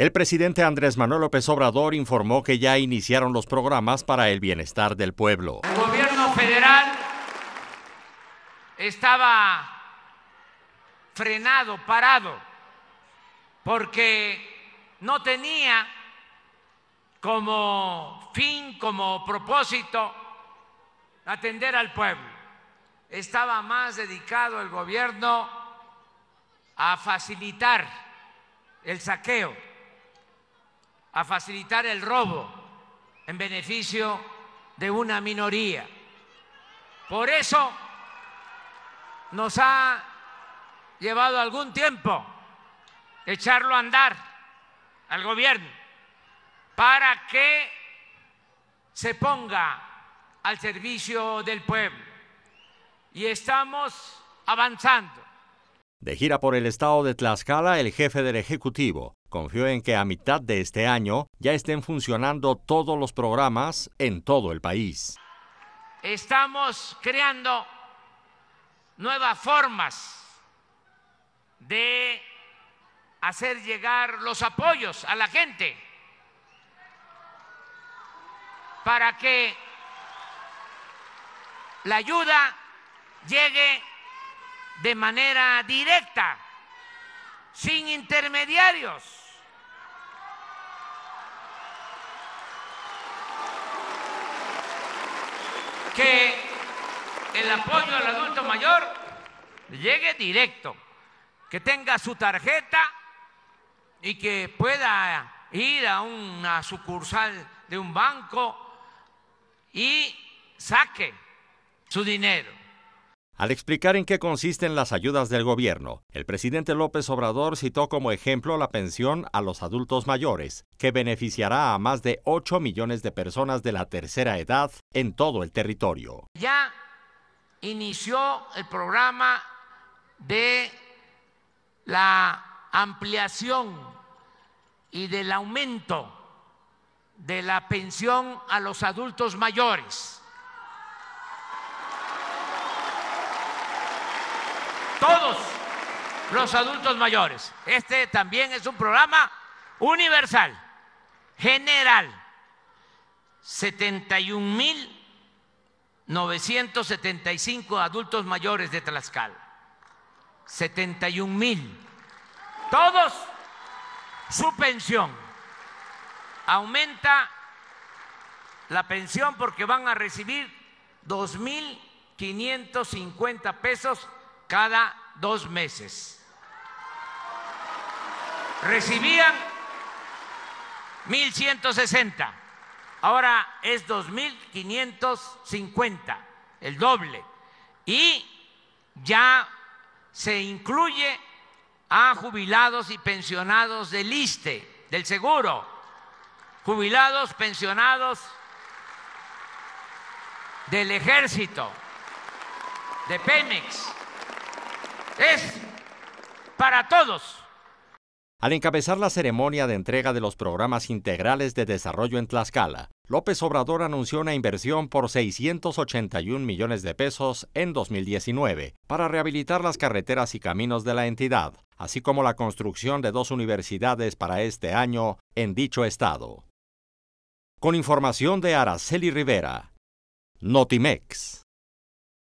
El presidente Andrés Manuel López Obrador informó que ya iniciaron los programas para el bienestar del pueblo. El gobierno federal estaba frenado, parado, porque no tenía como fin, como propósito atender al pueblo. Estaba más dedicado el gobierno a facilitar el saqueo a facilitar el robo en beneficio de una minoría. Por eso nos ha llevado algún tiempo echarlo a andar al gobierno para que se ponga al servicio del pueblo. Y estamos avanzando. De gira por el estado de Tlaxcala, el jefe del Ejecutivo confió en que a mitad de este año ya estén funcionando todos los programas en todo el país. Estamos creando nuevas formas de hacer llegar los apoyos a la gente para que la ayuda llegue de manera directa, sin intermediarios. Que el apoyo al adulto mayor llegue directo, que tenga su tarjeta y que pueda ir a una sucursal de un banco y saque su dinero. Al explicar en qué consisten las ayudas del gobierno, el presidente López Obrador citó como ejemplo la pensión a los adultos mayores, que beneficiará a más de 8 millones de personas de la tercera edad en todo el territorio. Ya inició el programa de la ampliación y del aumento de la pensión a los adultos mayores todos los adultos mayores. Este también es un programa universal, general. 71.975 adultos mayores de Tlaxcala. 71.000. Todos su pensión. Aumenta la pensión porque van a recibir 2.550 pesos cada dos meses. Recibían 1.160, ahora es 2.550, el doble. Y ya se incluye a jubilados y pensionados del ISTE, del seguro, jubilados, pensionados del ejército, de Pemex es para todos. Al encabezar la ceremonia de entrega de los programas integrales de desarrollo en Tlaxcala, López Obrador anunció una inversión por 681 millones de pesos en 2019 para rehabilitar las carreteras y caminos de la entidad, así como la construcción de dos universidades para este año en dicho estado. Con información de Araceli Rivera, Notimex.